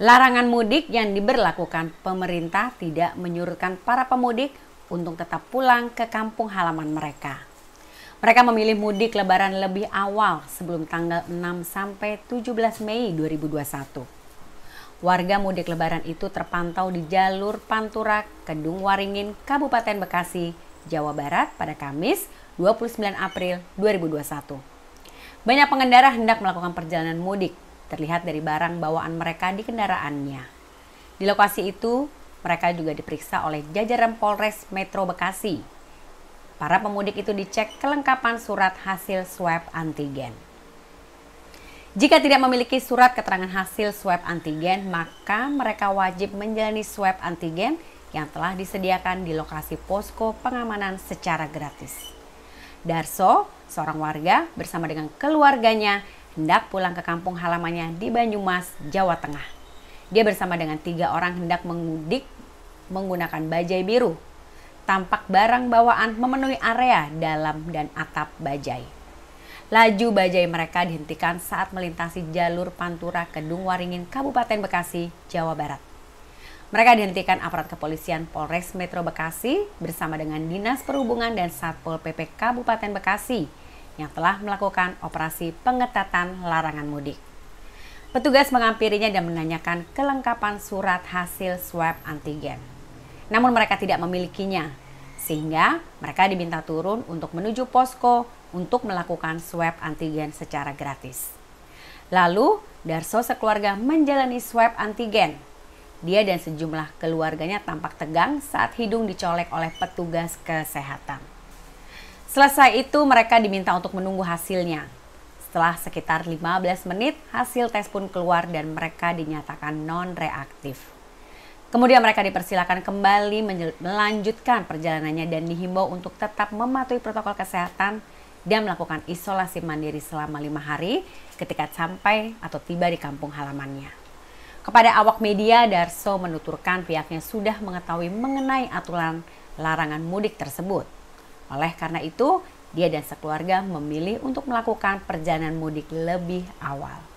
Larangan mudik yang diberlakukan pemerintah tidak menyurutkan para pemudik untuk tetap pulang ke kampung halaman mereka. Mereka memilih mudik lebaran lebih awal sebelum tanggal 6 sampai 17 Mei 2021. Warga mudik lebaran itu terpantau di jalur Pantura, Kedung Waringin, Kabupaten Bekasi, Jawa Barat pada Kamis 29 April 2021. Banyak pengendara hendak melakukan perjalanan mudik terlihat dari barang bawaan mereka di kendaraannya. Di lokasi itu, mereka juga diperiksa oleh jajaran Polres Metro Bekasi. Para pemudik itu dicek kelengkapan surat hasil swab antigen. Jika tidak memiliki surat keterangan hasil swab antigen, maka mereka wajib menjalani swab antigen yang telah disediakan di lokasi posko pengamanan secara gratis. Darso, seorang warga bersama dengan keluarganya hendak pulang ke kampung halamannya di Banyumas, Jawa Tengah. Dia bersama dengan tiga orang hendak mengudik menggunakan bajai biru. Tampak barang bawaan memenuhi area dalam dan atap bajai. Laju bajai mereka dihentikan saat melintasi jalur Pantura Kedung Waringin, Kabupaten Bekasi, Jawa Barat. Mereka dihentikan aparat kepolisian Polres Metro Bekasi bersama dengan Dinas Perhubungan dan Satpol PP Kabupaten Bekasi yang telah melakukan operasi pengetatan larangan mudik. Petugas mengampirinya dan menanyakan kelengkapan surat hasil swab antigen. Namun mereka tidak memilikinya, sehingga mereka diminta turun untuk menuju posko untuk melakukan swab antigen secara gratis. Lalu, Darso sekeluarga menjalani swab antigen. Dia dan sejumlah keluarganya tampak tegang saat hidung dicolek oleh petugas kesehatan. Selesai itu mereka diminta untuk menunggu hasilnya. Setelah sekitar 15 menit, hasil tes pun keluar dan mereka dinyatakan non-reaktif. Kemudian mereka dipersilakan kembali melanjutkan perjalanannya dan dihimbau untuk tetap mematuhi protokol kesehatan dan melakukan isolasi mandiri selama lima hari ketika sampai atau tiba di kampung halamannya. Kepada awak media, Darso menuturkan pihaknya sudah mengetahui mengenai aturan larangan mudik tersebut. Oleh karena itu, dia dan sekeluarga memilih untuk melakukan perjalanan mudik lebih awal.